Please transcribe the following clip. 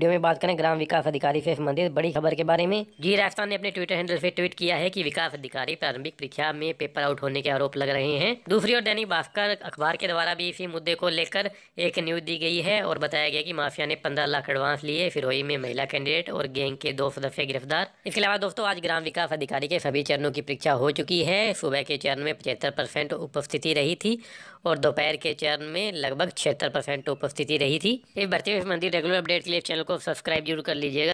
video में बात करें ग्राम विकास अधिकारी से संबंधित बड़ी खबर के बारे में जी राजस्थान ने अपने ट्विटर हैंडल से ट्वीट किया है कि विकास अधिकारी प्रारंभिक परीक्षा में पेपर आउट होने के आरोप लग रहे हैं दूसरी ओर दैनिक भास्कर अखबार के द्वारा भी इसी मुद्दे को लेकर एक न्यूज दी गई है और बताया गया की माफिया ने पंद्रह लाख एडवांस लिए फिरोही में महिला कैंडिडेट और गैंग के दो सदस्य गिरफ्तार इसके अलावा दोस्तों आज ग्राम विकास अधिकारी के सभी चरणों की परीक्षा हो चुकी है सुबह के चरण में पचहत्तर उपस्थिति रही थी और दोपहर के चरण में लगभग छिहत्तर उपस्थिति रही थी इस भर्ती संबंधित रेगुलर अपडेट के लिए चैनल चैनल को सब्सक्राइब जरूर कर लीजिएगा